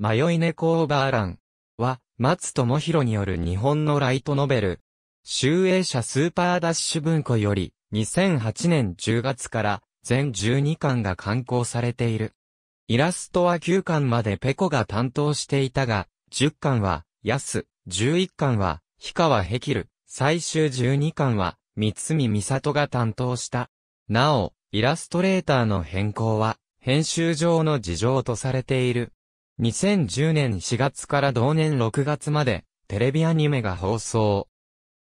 迷い猫オーバーランは、松智博による日本のライトノベル、集英社スーパーダッシュ文庫より、2008年10月から全12巻が刊行されている。イラストは9巻までペコが担当していたが、10巻は、安、11巻は、氷川ヘキル、最終12巻は、三海美里が担当した。なお、イラストレーターの変更は、編集上の事情とされている。2010年4月から同年6月まで、テレビアニメが放送。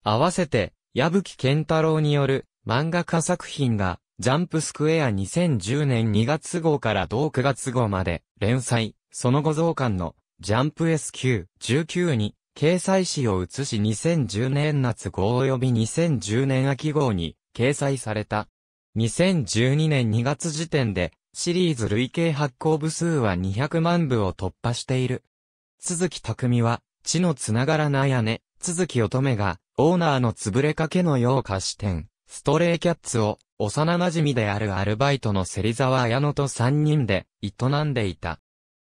合わせて、矢吹健太郎による漫画家作品が、ジャンプスクエア2010年2月号から同9月号まで連載、その後増刊のジャンプ SQ19 に掲載誌を移し2010年夏号及び2010年秋号に掲載された。2012年2月時点でシリーズ累計発行部数は200万部を突破している。鈴木匠は、地のつながらない根。鈴木乙女が、オーナーのつぶれかけのよう菓子店、ストレイキャッツを、幼馴染であるアルバイトの芹沢綾乃と三人で、営んでいた。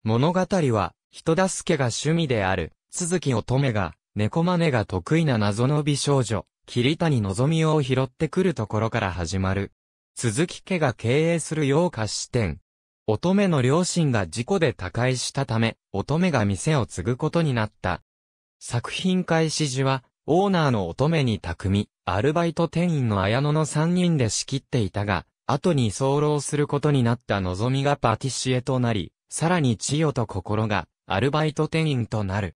物語は、人助けが趣味である、鈴木乙女が、猫真似が得意な謎の美少女、桐谷望を拾ってくるところから始まる。鈴木家が経営する洋菓子店。乙女の両親が事故で他界したため、乙女が店を継ぐことになった。作品開始時は、オーナーの乙女に匠、アルバイト店員の綾野の3人で仕切っていたが、後に早漏することになった望みがパティシエとなり、さらに千代と心が、アルバイト店員となる。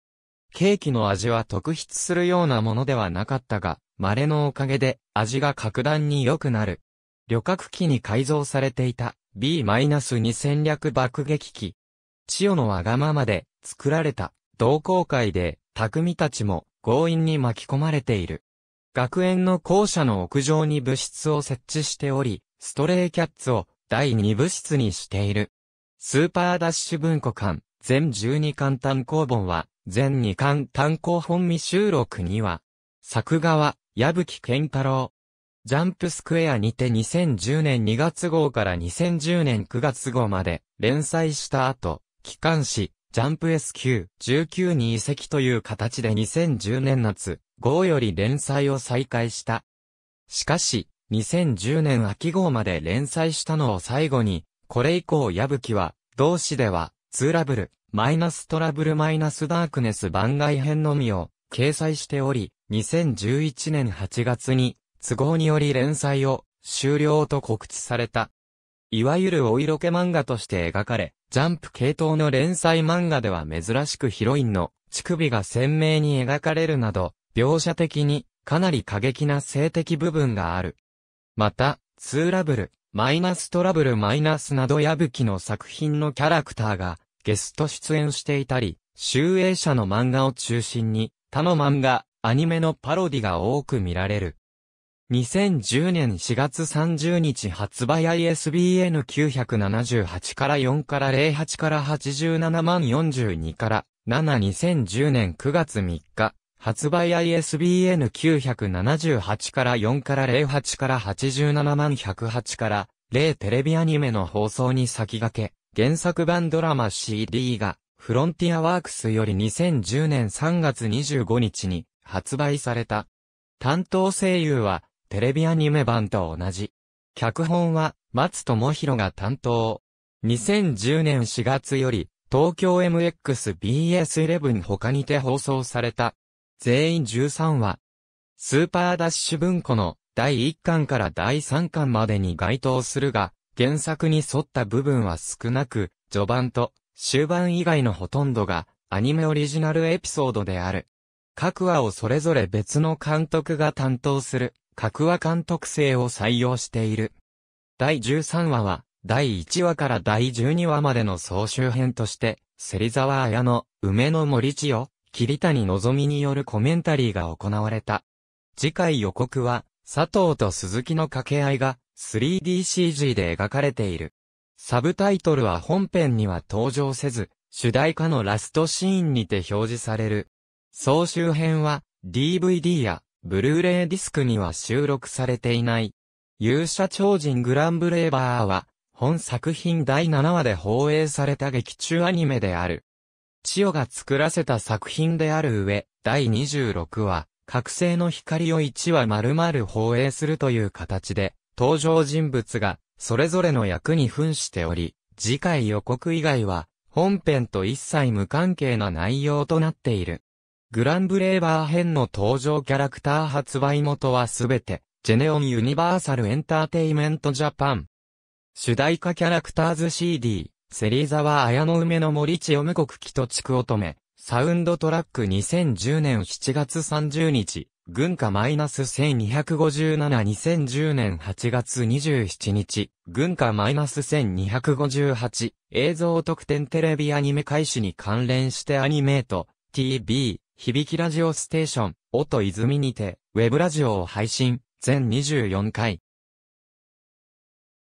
ケーキの味は特筆するようなものではなかったが、稀のおかげで味が格段に良くなる。旅客機に改造されていた B-2 戦略爆撃機。千代のわがままで作られた同好会で匠たちも強引に巻き込まれている。学園の校舎の屋上に部室を設置しており、ストレイキャッツを第二部室にしている。スーパーダッシュ文庫館、全12巻単行本は、全2巻単行本未収録には、作画は、矢吹健太郎。ジャンプスクエアにて2010年2月号から2010年9月号まで連載した後、機関誌、ジャンプ SQ19 に移籍という形で2010年夏、号より連載を再開した。しかし、2010年秋号まで連載したのを最後に、これ以降矢吹は、同誌では、ツーラブル、マイナストラブルマイナスダークネス番外編のみを、掲載しており、2011年8月に、都合により連載を終了と告知された。いわゆるお色気漫画として描かれ、ジャンプ系統の連載漫画では珍しくヒロインの乳首が鮮明に描かれるなど、描写的にかなり過激な性的部分がある。また、ツーラブル、マイナストラブルマイナスなど矢吹の作品のキャラクターがゲスト出演していたり、集英社の漫画を中心に他の漫画、アニメのパロディが多く見られる。2010年4月30日発売 ISBN 978から4から08から87万42から72010年9月3日発売 ISBN 978から4から08から87万108から0テレビアニメの放送に先駆け原作版ドラマ CD がフロンティアワークスより2010年3月25日に発売された。担当声優は、テレビアニメ版と同じ。脚本は、松智弘が担当。2010年4月より、東京 MXBS11 他にて放送された。全員13話。スーパーダッシュ文庫の第1巻から第3巻までに該当するが、原作に沿った部分は少なく、序盤と終盤以外のほとんどがアニメオリジナルエピソードである。各話をそれぞれ別の監督が担当する。各話監督制を採用している。第13話は、第1話から第12話までの総集編として、芹沢綾の、梅の森千代、桐谷望によるコメンタリーが行われた。次回予告は、佐藤と鈴木の掛け合いが、3DCG で描かれている。サブタイトルは本編には登場せず、主題歌のラストシーンにて表示される。総集編は、DVD やブルーレイディスクには収録されていない。勇者超人グランブレーバーは、本作品第7話で放映された劇中アニメである。千代が作らせた作品である上、第26話、覚醒の光を1話丸々放映するという形で、登場人物が、それぞれの役に扮しており、次回予告以外は、本編と一切無関係な内容となっている。グランブレーバー編の登場キャラクター発売元はすべて、ジェネオンユニバーサルエンターテイメントジャパン。主題歌キャラクターズ CD、セリーザは綾の梅の森千代無国木と地区乙女、サウンドトラック2010年7月30日、軍歌マイナス12572010年8月27日、軍歌マイナス1258、映像特典テレビアニメ開始に関連してアニメート、TV、響きラジオステーション、音泉にて、ウェブラジオを配信、全24回。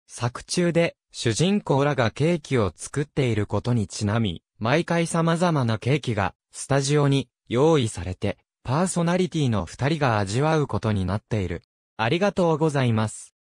作中で、主人公らがケーキを作っていることにちなみ、毎回様々なケーキが、スタジオに、用意されて、パーソナリティの二人が味わうことになっている。ありがとうございます。